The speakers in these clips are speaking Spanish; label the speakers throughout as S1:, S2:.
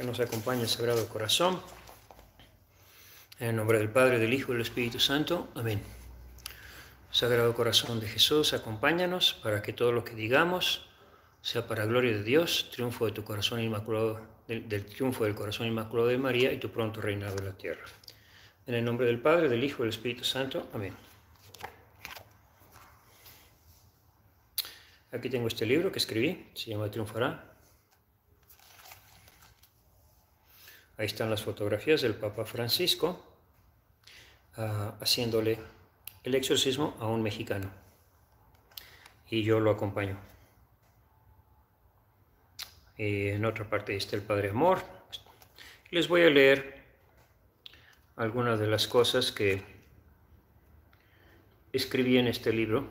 S1: que nos acompaña el Sagrado Corazón. En el nombre del Padre, del Hijo y del Espíritu Santo. Amén. Sagrado Corazón de Jesús, acompáñanos para que todo lo que digamos sea para gloria de Dios, triunfo de tu corazón inmaculado, del, triunfo del corazón inmaculado de María y tu pronto reinado en la tierra. En el nombre del Padre, del Hijo y del Espíritu Santo. Amén. Aquí tengo este libro que escribí, se llama Triunfará, Ahí están las fotografías del Papa Francisco ah, haciéndole el exorcismo a un mexicano. Y yo lo acompaño. en otra parte está el Padre Amor. Les voy a leer algunas de las cosas que escribí en este libro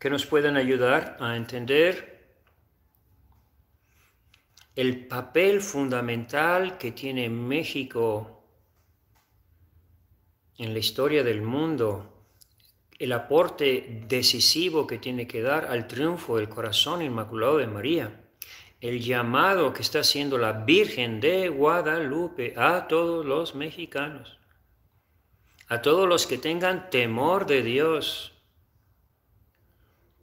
S1: que nos puedan ayudar a entender el papel fundamental que tiene México en la historia del mundo, el aporte decisivo que tiene que dar al triunfo del corazón inmaculado de María, el llamado que está haciendo la Virgen de Guadalupe a todos los mexicanos, a todos los que tengan temor de Dios,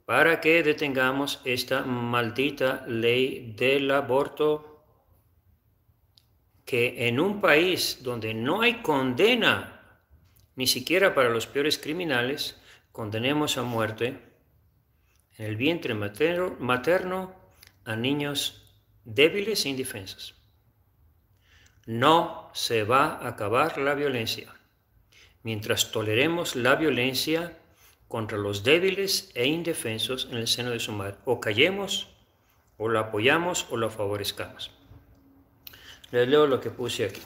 S1: para que detengamos esta maldita ley del aborto que en un país donde no hay condena, ni siquiera para los peores criminales, condenemos a muerte en el vientre materno, a niños débiles e indefensos. No se va a acabar la violencia. Mientras toleremos la violencia, contra los débiles e indefensos en el seno de su madre. O callemos, o la apoyamos, o la favorezcamos. Les leo lo que puse aquí.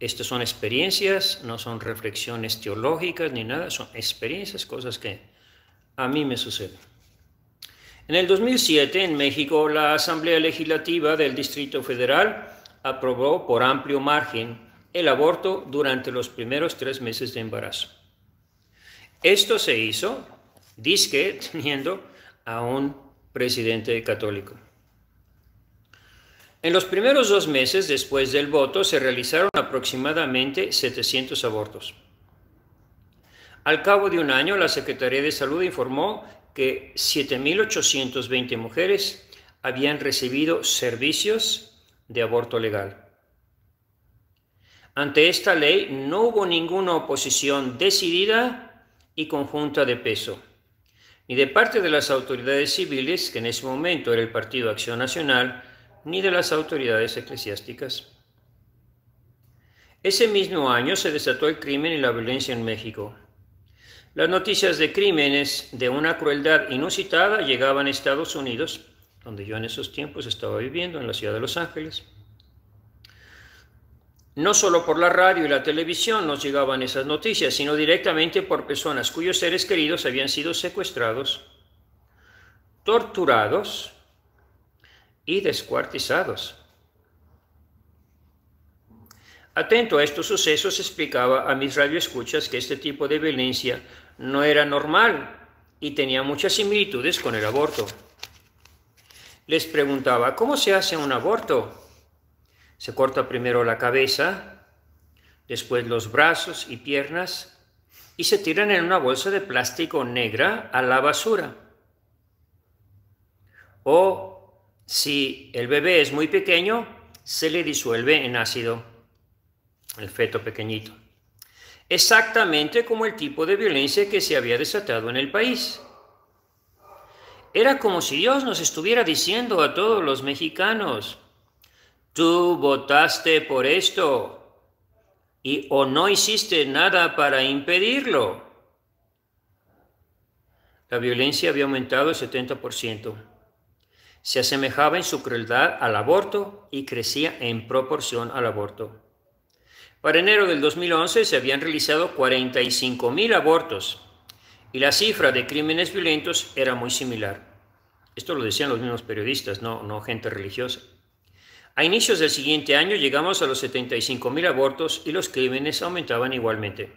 S1: Estas son experiencias, no son reflexiones teológicas ni nada, son experiencias, cosas que a mí me suceden. En el 2007, en México, la Asamblea Legislativa del Distrito Federal aprobó por amplio margen el aborto durante los primeros tres meses de embarazo. Esto se hizo, disque, teniendo a un presidente católico. En los primeros dos meses después del voto se realizaron aproximadamente 700 abortos. Al cabo de un año, la Secretaría de Salud informó que 7.820 mujeres habían recibido servicios de aborto legal. Ante esta ley no hubo ninguna oposición decidida y conjunta de peso, ni de parte de las autoridades civiles, que en ese momento era el Partido Acción Nacional, ni de las autoridades eclesiásticas. Ese mismo año se desató el crimen y la violencia en México. Las noticias de crímenes de una crueldad inusitada llegaban a Estados Unidos, donde yo en esos tiempos estaba viviendo, en la ciudad de Los Ángeles. No solo por la radio y la televisión nos llegaban esas noticias, sino directamente por personas cuyos seres queridos habían sido secuestrados, torturados y descuartizados. Atento a estos sucesos, explicaba a mis escuchas que este tipo de violencia no era normal y tenía muchas similitudes con el aborto. Les preguntaba, ¿cómo se hace un aborto? Se corta primero la cabeza, después los brazos y piernas y se tiran en una bolsa de plástico negra a la basura. O si el bebé es muy pequeño, se le disuelve en ácido, el feto pequeñito. Exactamente como el tipo de violencia que se había desatado en el país. Era como si Dios nos estuviera diciendo a todos los mexicanos, tú votaste por esto y o no hiciste nada para impedirlo. La violencia había aumentado el 70%. Se asemejaba en su crueldad al aborto y crecía en proporción al aborto. Para enero del 2011 se habían realizado 45.000 abortos y la cifra de crímenes violentos era muy similar. Esto lo decían los mismos periodistas, no, no gente religiosa. A inicios del siguiente año llegamos a los 75.000 abortos y los crímenes aumentaban igualmente.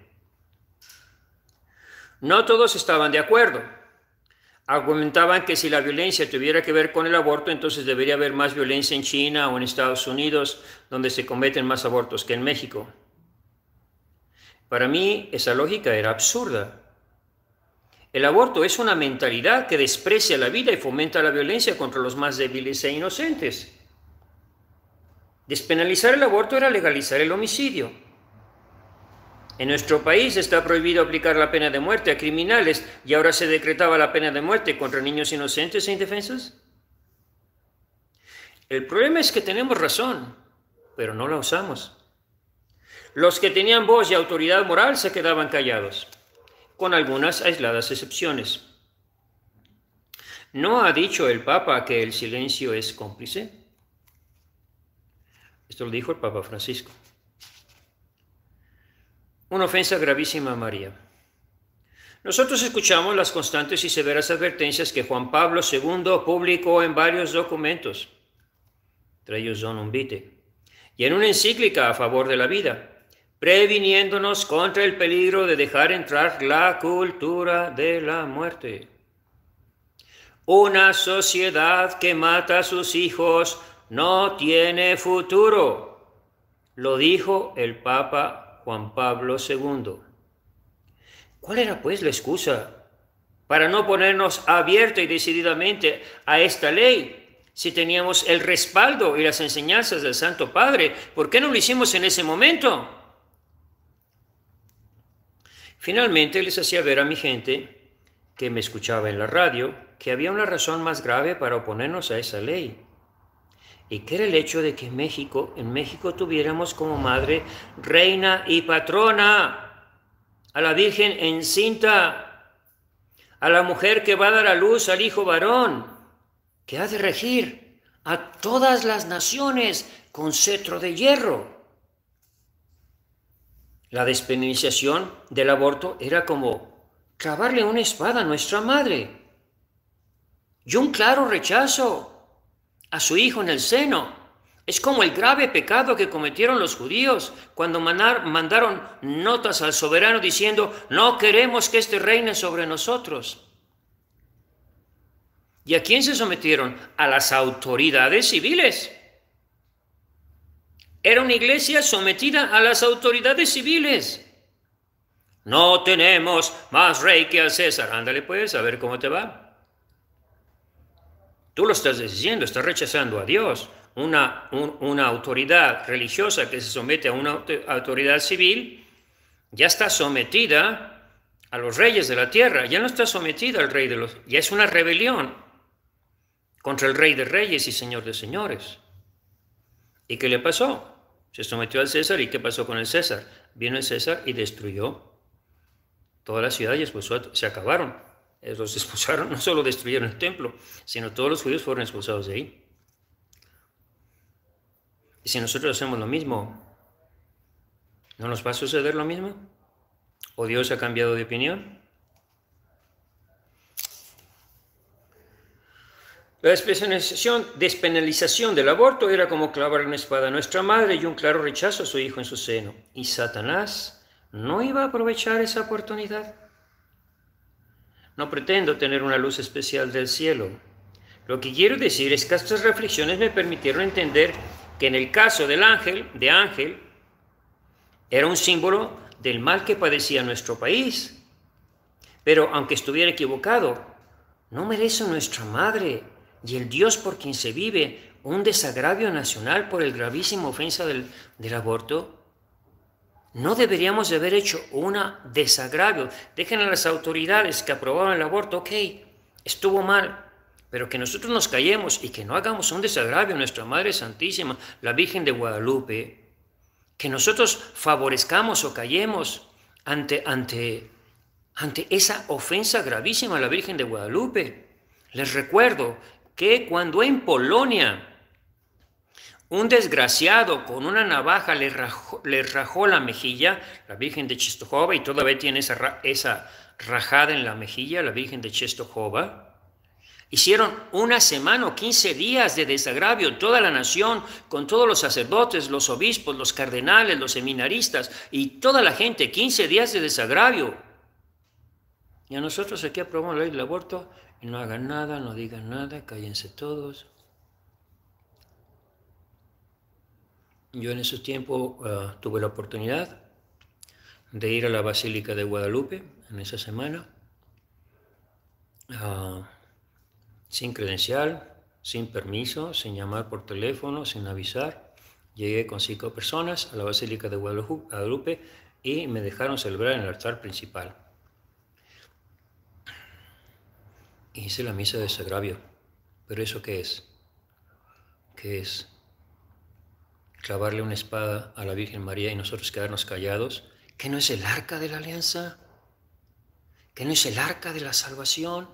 S1: No todos estaban de acuerdo. Argumentaban que si la violencia tuviera que ver con el aborto, entonces debería haber más violencia en China o en Estados Unidos, donde se cometen más abortos que en México. Para mí esa lógica era absurda. El aborto es una mentalidad que desprecia la vida y fomenta la violencia contra los más débiles e inocentes. Despenalizar el aborto era legalizar el homicidio. En nuestro país está prohibido aplicar la pena de muerte a criminales y ahora se decretaba la pena de muerte contra niños inocentes e indefensos. El problema es que tenemos razón, pero no la usamos. Los que tenían voz y autoridad moral se quedaban callados, con algunas aisladas excepciones. ¿No ha dicho el Papa que el silencio es cómplice? Esto lo dijo el Papa Francisco. Una ofensa gravísima a María. Nosotros escuchamos las constantes y severas advertencias que Juan Pablo II publicó en varios documentos, entre ellos un Umbite, y en una encíclica a favor de la vida, previniéndonos contra el peligro de dejar entrar la cultura de la muerte. Una sociedad que mata a sus hijos no tiene futuro. Lo dijo el Papa Juan Pablo II. ¿Cuál era pues la excusa para no ponernos abierto y decididamente a esta ley? Si teníamos el respaldo y las enseñanzas del Santo Padre, ¿por qué no lo hicimos en ese momento? Finalmente les hacía ver a mi gente que me escuchaba en la radio que había una razón más grave para oponernos a esa ley y que era el hecho de que México, en México tuviéramos como madre, reina y patrona a la Virgen encinta, a la mujer que va a dar a luz al hijo varón, que ha de regir a todas las naciones con cetro de hierro. La despenalización del aborto era como clavarle una espada a nuestra madre. Y un claro rechazo a su hijo en el seno. Es como el grave pecado que cometieron los judíos cuando mandaron notas al soberano diciendo, no queremos que este reine sobre nosotros. ¿Y a quién se sometieron? A las autoridades civiles. Era una iglesia sometida a las autoridades civiles. No tenemos más rey que al César. Ándale pues, a ver cómo te va. Tú lo estás diciendo, estás rechazando a Dios, una, una autoridad religiosa que se somete a una autoridad civil, ya está sometida a los reyes de la tierra, ya no está sometida al rey de los... ya es una rebelión contra el rey de reyes y señor de señores. ¿Y qué le pasó? Se sometió al César y ¿qué pasó con el César? Vino el César y destruyó toda la ciudad y después se acabaron los expulsaron, no solo destruyeron el templo, sino todos los judíos fueron expulsados de ahí. Y si nosotros hacemos lo mismo, ¿no nos va a suceder lo mismo? ¿O Dios ha cambiado de opinión? La despenalización, del aborto era como clavar una espada a nuestra madre y un claro rechazo a su hijo en su seno. Y Satanás no iba a aprovechar esa oportunidad. No pretendo tener una luz especial del cielo. Lo que quiero decir es que estas reflexiones me permitieron entender que en el caso del ángel, de ángel, era un símbolo del mal que padecía nuestro país. Pero aunque estuviera equivocado, no merece nuestra madre y el Dios por quien se vive un desagravio nacional por el gravísimo ofensa del, del aborto. No deberíamos haber hecho un desagravio. Dejen a las autoridades que aprobaron el aborto, ok, estuvo mal, pero que nosotros nos callemos y que no hagamos un desagravio a nuestra Madre Santísima, la Virgen de Guadalupe. Que nosotros favorezcamos o callemos ante, ante, ante esa ofensa gravísima a la Virgen de Guadalupe. Les recuerdo que cuando en Polonia un desgraciado con una navaja le rajó, le rajó la mejilla, la Virgen de Chistojova, y todavía tiene esa, esa rajada en la mejilla, la Virgen de Chistojova. Hicieron una semana o 15 días de desagravio toda la nación, con todos los sacerdotes, los obispos, los cardenales, los seminaristas y toda la gente, 15 días de desagravio. Y a nosotros aquí aprobamos la ley del aborto y no hagan nada, no digan nada, cállense todos. Yo en esos tiempos eh, tuve la oportunidad de ir a la Basílica de Guadalupe en esa semana, ah, sin credencial, sin permiso, sin llamar por teléfono, sin avisar. Llegué con cinco personas a la Basílica de Guadalupe y me dejaron celebrar en el altar principal. Hice la misa de desagravio. ¿Pero eso qué es? ¿Qué es? clavarle una espada a la Virgen María y nosotros quedarnos callados, que no es el arca de la alianza, que no es el arca de la salvación,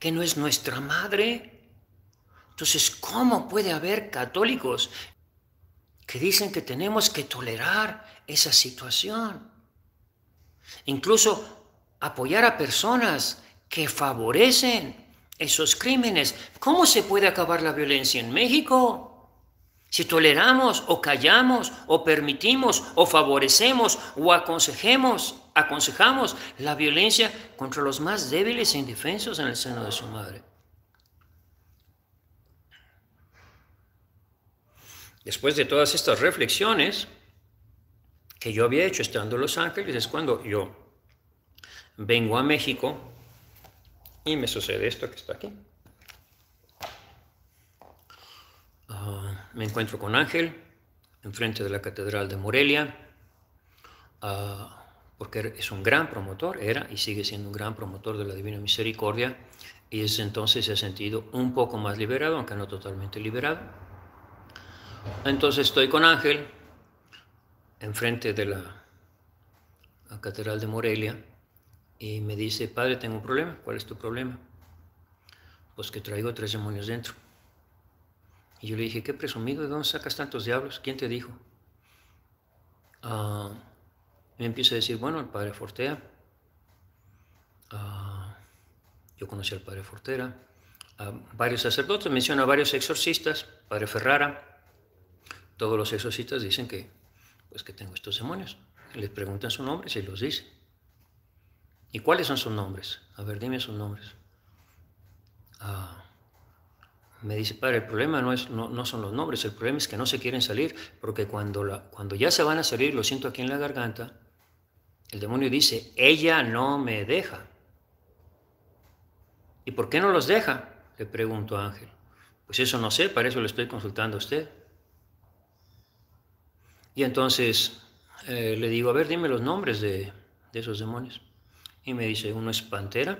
S1: que no es nuestra madre. Entonces, ¿cómo puede haber católicos que dicen que tenemos que tolerar esa situación? Incluso apoyar a personas que favorecen esos crímenes. ¿Cómo se puede acabar la violencia en México? Si toleramos o callamos o permitimos o favorecemos o aconsejemos, aconsejamos la violencia contra los más débiles e indefensos en el seno de su madre. Después de todas estas reflexiones que yo había hecho estando en Los Ángeles, es cuando yo vengo a México y me sucede esto que está aquí. Ah, me encuentro con Ángel, enfrente de la Catedral de Morelia, ah, porque es un gran promotor, era y sigue siendo un gran promotor de la Divina Misericordia, y desde entonces se ha sentido un poco más liberado, aunque no totalmente liberado. Entonces estoy con Ángel, enfrente de la Catedral de Morelia, y me dice, padre, tengo un problema, ¿cuál es tu problema? Pues que traigo tres demonios dentro. Y yo le dije, qué presumido, ¿de dónde sacas tantos diablos? ¿Quién te dijo? Ah, me empieza a decir, bueno, el padre Fortea. Ah, yo conocí al padre Fortera, ah, varios sacerdotes, menciona a varios exorcistas, padre Ferrara. Todos los exorcistas dicen que, pues que tengo estos demonios. Les preguntan sus nombres y los dice ¿Y cuáles son sus nombres? A ver, dime sus nombres. Ah, me dice, padre, el problema no, es, no, son los nombres, el problema es que no se quieren salir, porque cuando, la, cuando ya se van a salir, lo siento aquí en la garganta, el demonio dice, ella no me deja. ¿Y por qué no los deja? Le pregunto a Ángel. Pues eso no sé, para eso le estoy consultando a usted. Y entonces eh, le digo, a ver, dime los nombres de, esos demonios. Y me dice, uno es Pantera,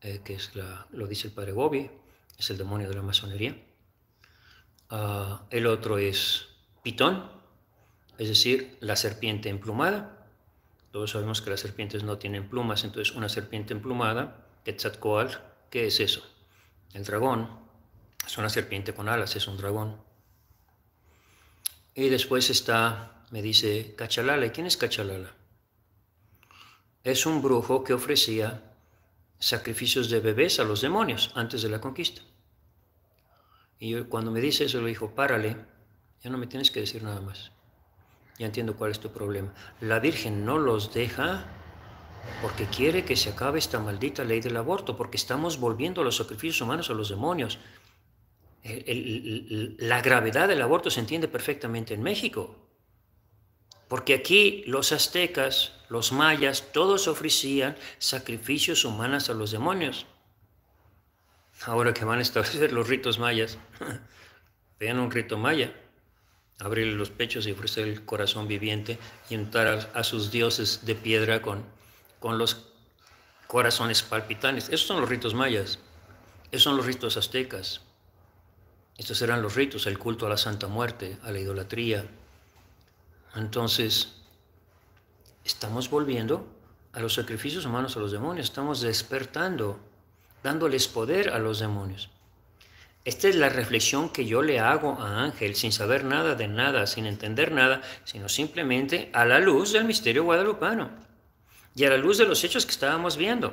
S1: eh, que es lo dice el padre Bobby es el demonio de la masonería. Ah, el otro es Pitón, es decir, la serpiente emplumada. Todos sabemos que las serpientes no tienen plumas, entonces una serpiente emplumada, Quetzalcoatl, ¿qué es eso? El dragón, es una serpiente con alas, es un dragón. Y después está, me dice Cachalala, ¿y quién es Cachalala? Es un brujo que ofrecía sacrificios de bebés a los demonios antes de la conquista. Y cuando me dice eso, le dijo, párale, ya no me tienes que decir nada más. Ya entiendo cuál es tu problema. La Virgen no los deja porque quiere que se acabe esta maldita ley del aborto, porque estamos volviendo a los sacrificios humanos a los demonios. la gravedad del aborto se entiende perfectamente en México, porque aquí los aztecas los mayas, todos ofrecían sacrificios humanos a los demonios. Ahora que van a establecer los ritos mayas, vean un rito maya, abrir los pechos y ofrecer el corazón viviente y entrar a, sus dioses de piedra con, con los corazones palpitantes. Esos son los ritos mayas, esos son los ritos aztecas. Estos eran los ritos, el culto a la Santa Muerte, a la idolatría. Entonces, estamos volviendo a los sacrificios humanos a los demonios, estamos despertando, dándoles poder a los demonios. Esta es la reflexión que yo le hago a Ángel sin saber nada de nada, sin entender nada, sino simplemente a la luz del misterio guadalupano y a la luz de los hechos que estábamos viendo,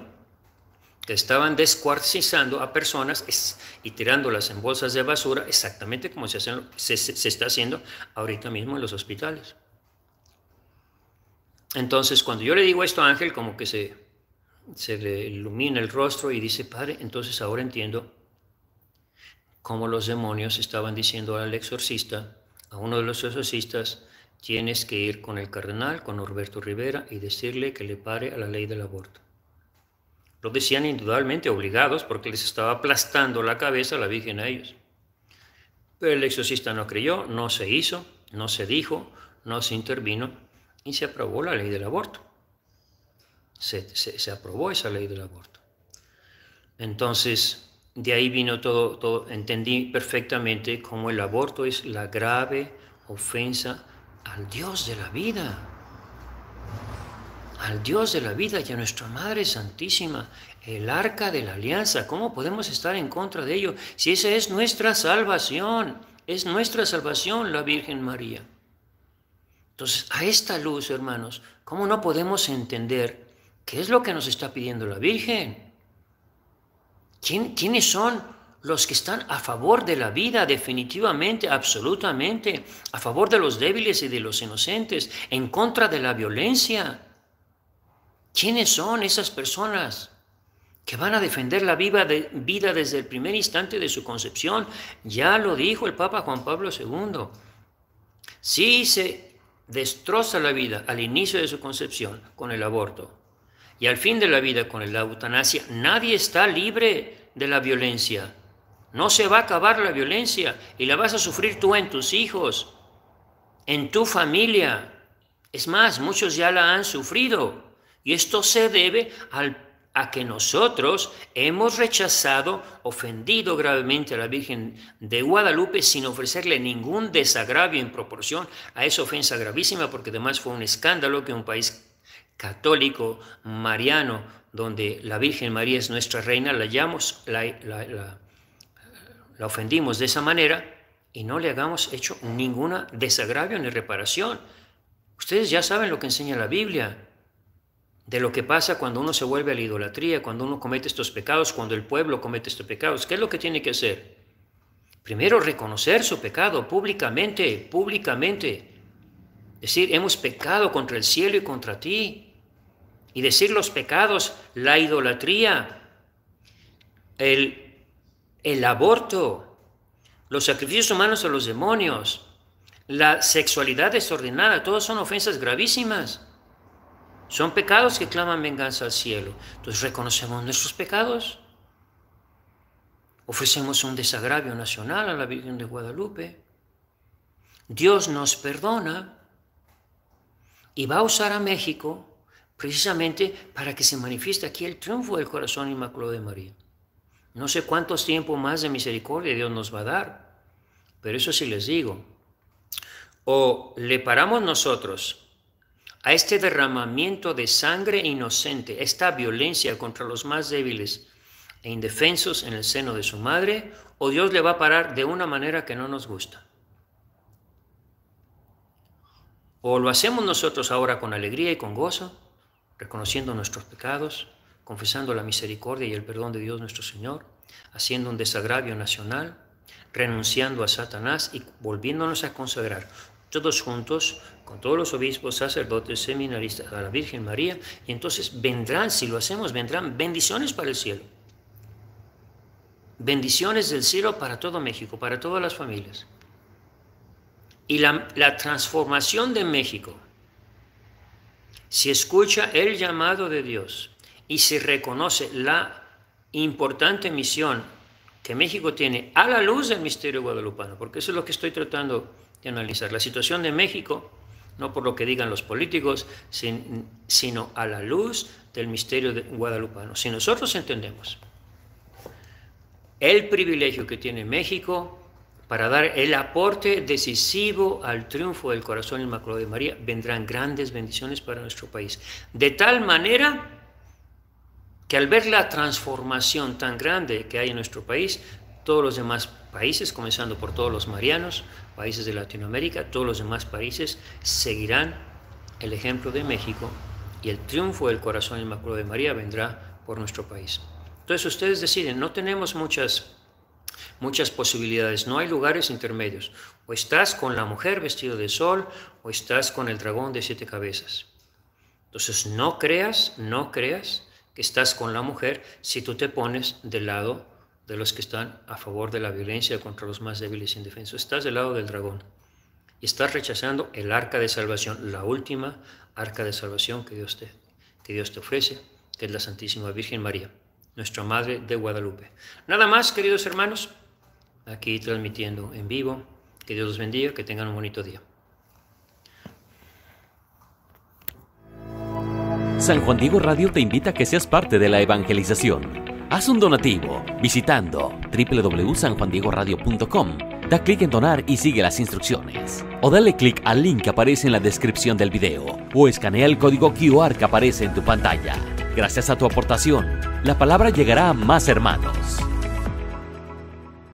S1: que estaban descuartizando a personas y tirándolas en bolsas de basura, exactamente como se, se está haciendo ahorita mismo en los hospitales. Entonces, cuando yo le digo esto a Ángel, como que se, se le ilumina el rostro y dice, Padre, entonces ahora entiendo cómo los demonios estaban diciendo al exorcista, a uno de los exorcistas, tienes que ir con el cardenal, con Norberto Rivera, y decirle que le pare a la ley del aborto. Lo decían indudablemente obligados porque les estaba aplastando la cabeza la Virgen a ellos. Pero el exorcista no creyó, no se hizo, no se dijo, no se intervino y se aprobó la ley del aborto. Se, aprobó esa ley del aborto. Entonces, de ahí vino todo, todo, entendí perfectamente cómo el aborto es la grave ofensa al Dios de la vida, al Dios de la vida y a nuestra Madre Santísima, el arca de la alianza. ¿Cómo podemos estar en contra de ello si esa es nuestra salvación? Es nuestra salvación la Virgen María. Entonces, a esta luz, hermanos, ¿cómo no podemos entender qué es lo que nos está pidiendo la Virgen? ¿Quiénes son los que están a favor de la vida, definitivamente, absolutamente, a favor de los débiles y de los inocentes, en contra de la violencia? ¿Quiénes son esas personas que van a defender la vida desde el primer instante de su concepción? Ya lo dijo el Papa Juan Pablo II. Sí, se destroza la vida al inicio de su concepción con el aborto y al fin de la vida con la eutanasia, nadie está libre de la violencia. No se va a acabar la violencia y la vas a sufrir tú en tus hijos, en tu familia. Es más, muchos ya la han sufrido y esto se debe al a que nosotros hemos rechazado, ofendido gravemente a la Virgen de Guadalupe sin ofrecerle ningún desagravio en proporción a esa ofensa gravísima, porque además fue un escándalo que un país católico, mariano, donde la Virgen María es nuestra reina, la, hallamos, la ofendimos de esa manera y no le hagamos hecho ninguna desagravio ni reparación. Ustedes ya saben lo que enseña la Biblia de lo que pasa cuando uno se vuelve a la idolatría, cuando uno comete estos pecados, cuando el pueblo comete estos pecados. ¿Qué es lo que tiene que hacer? Primero, reconocer su pecado públicamente, públicamente. Decir, hemos pecado contra el cielo y contra ti. Y decir los pecados, la idolatría, el, el aborto, los sacrificios humanos a los demonios, la sexualidad desordenada, todos son ofensas gravísimas. Son pecados que claman venganza al cielo. Entonces reconocemos nuestros pecados. Ofrecemos un desagravio nacional a la Virgen de Guadalupe. Dios nos perdona y va a usar a México precisamente para que se manifieste aquí el triunfo del corazón inmaculado de María. No sé cuántos tiempos más de misericordia Dios nos va a dar, pero eso sí les digo. O le paramos nosotros a este derramamiento de sangre inocente, esta violencia contra los más débiles e indefensos en el seno de su madre, o oh Dios le va a parar de una manera que no nos gusta. O lo hacemos nosotros ahora con alegría y con gozo, reconociendo nuestros pecados, confesando la misericordia y el perdón de Dios nuestro Señor, haciendo un desagravio nacional, renunciando a Satanás y volviéndonos a consagrar todos juntos, con todos los obispos, sacerdotes, seminaristas, a la Virgen María, y entonces vendrán, si lo hacemos, vendrán bendiciones para el cielo. Bendiciones del cielo para todo México, para todas las familias. Y la, transformación de México, si escucha el llamado de Dios y se reconoce la importante misión que México tiene a la luz del misterio guadalupano, porque eso es lo que estoy tratando analizar la situación de México, no por lo que digan los políticos, sino a la luz del misterio de guadalupano. Si nosotros entendemos el privilegio que tiene México para dar el aporte decisivo al triunfo del corazón inmaculado de María, vendrán grandes bendiciones para nuestro país. De tal manera que al ver la transformación tan grande que hay en nuestro país, todos los demás países, comenzando por todos los marianos, países de Latinoamérica, todos los demás países seguirán el ejemplo de México y el triunfo del corazón inmaculado de María vendrá por nuestro país. Entonces ustedes deciden, no tenemos muchas muchas posibilidades, no hay lugares intermedios. O estás con la mujer vestida de sol o estás con el dragón de siete cabezas. Entonces no creas, no creas que estás con la mujer si tú te pones del lado de los que están a favor de la violencia contra los más débiles y e indefensos. Estás del lado del dragón y estás rechazando el arca de salvación, la última arca de salvación que Dios te, que Dios te ofrece, que es la Santísima Virgen María, nuestra Madre de Guadalupe. Nada más, queridos hermanos, aquí transmitiendo en vivo. Que Dios los bendiga, que tengan un bonito día. San Juan Diego Radio te invita a que seas parte de la evangelización. Haz un donativo visitando www.sanjuandiegoradio.com. Da clic en donar y sigue las instrucciones. O dale clic al link que aparece en la descripción del video o escanea el código QR que aparece en tu pantalla. Gracias a tu aportación, la palabra llegará a más hermanos.